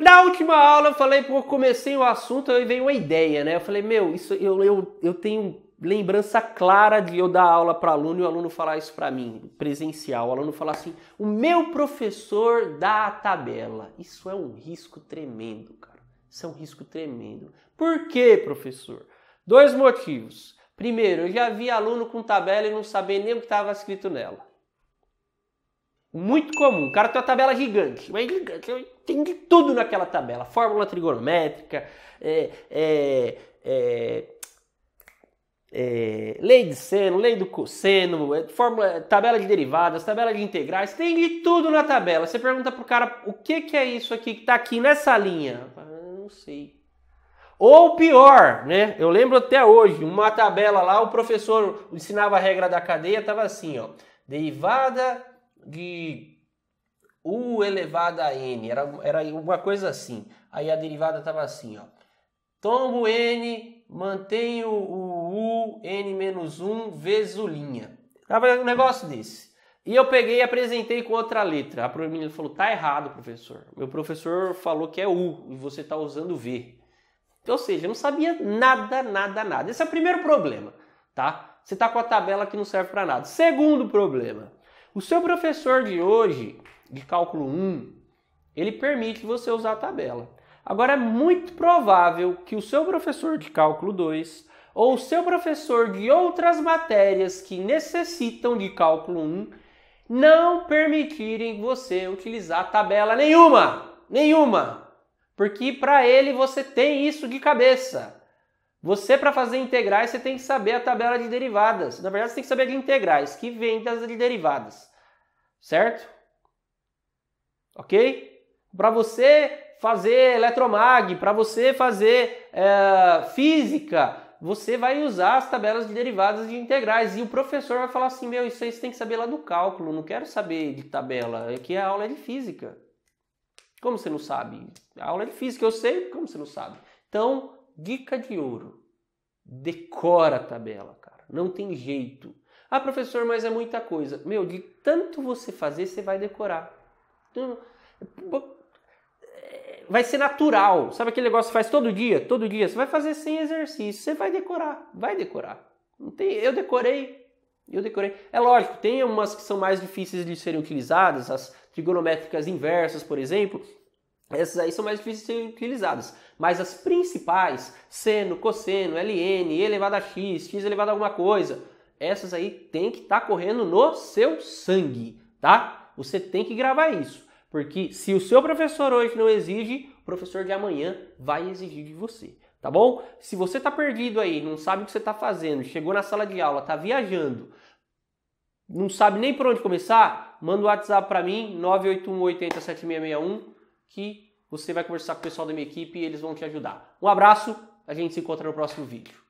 Na última aula eu falei, pô, comecei o assunto, aí veio uma ideia, né? Eu falei, meu, isso eu, eu, eu tenho lembrança clara de eu dar aula para aluno e o aluno falar isso para mim, presencial. O aluno falar assim: o meu professor dá a tabela. Isso é um risco tremendo, cara. Isso é um risco tremendo. Por quê, professor? Dois motivos. Primeiro, eu já vi aluno com tabela e não sabia nem o que estava escrito nela muito comum. O cara tem uma tabela gigante, mas gigante, tem de tudo naquela tabela. Fórmula trigonométrica, é, é, é, é, lei de seno, lei do cosseno, é, fórmula, tabela de derivadas, tabela de integrais, tem de tudo na tabela. Você pergunta pro cara o que, que é isso aqui que está aqui nessa linha? Ah, não sei. Ou pior, né? Eu lembro até hoje, uma tabela lá, o professor ensinava a regra da cadeia, tava assim, ó. Derivada de U elevado a N, era, era alguma coisa assim. Aí a derivada estava assim, ó. Tomo N, mantenho o U, N menos 1, vezes o linha. Tava um negócio desse. E eu peguei e apresentei com outra letra. A menina falou, tá errado, professor. Meu professor falou que é U e você tá usando V. Ou seja, eu não sabia nada, nada, nada. Esse é o primeiro problema, tá? Você tá com a tabela que não serve para nada. Segundo problema, o seu professor de hoje, de cálculo 1, ele permite você usar a tabela. Agora é muito provável que o seu professor de cálculo 2 ou o seu professor de outras matérias que necessitam de cálculo 1 não permitirem você utilizar tabela nenhuma, nenhuma, porque para ele você tem isso de cabeça. Você, para fazer integrais, você tem que saber a tabela de derivadas. Na verdade, você tem que saber de integrais, que vem das de derivadas. Certo? Ok? Para você fazer eletromag, para você fazer é, física, você vai usar as tabelas de derivadas de integrais. E o professor vai falar assim: meu, isso aí você tem que saber lá do cálculo, não quero saber de tabela, aqui é a aula é de física. Como você não sabe? A aula é de física, eu sei, como você não sabe? Então, Dica de ouro. Decora a tabela, cara. Não tem jeito. Ah, professor, mas é muita coisa. Meu, de tanto você fazer, você vai decorar. Então, é, vai ser natural. Sabe aquele negócio que faz todo dia? Todo dia. Você vai fazer sem exercício. Você vai decorar. Vai decorar. Não tem, eu decorei. Eu decorei. É lógico, tem umas que são mais difíceis de serem utilizadas, as trigonométricas inversas, por exemplo. Essas aí são mais difíceis de serem utilizadas, mas as principais, seno, cosseno, ln, elevado a x, x elevado a alguma coisa, essas aí tem que estar tá correndo no seu sangue, tá? Você tem que gravar isso, porque se o seu professor hoje não exige, o professor de amanhã vai exigir de você, tá bom? Se você está perdido aí, não sabe o que você está fazendo, chegou na sala de aula, está viajando, não sabe nem por onde começar, manda o um WhatsApp para mim, 981 80 7661 que você vai conversar com o pessoal da minha equipe e eles vão te ajudar. Um abraço, a gente se encontra no próximo vídeo.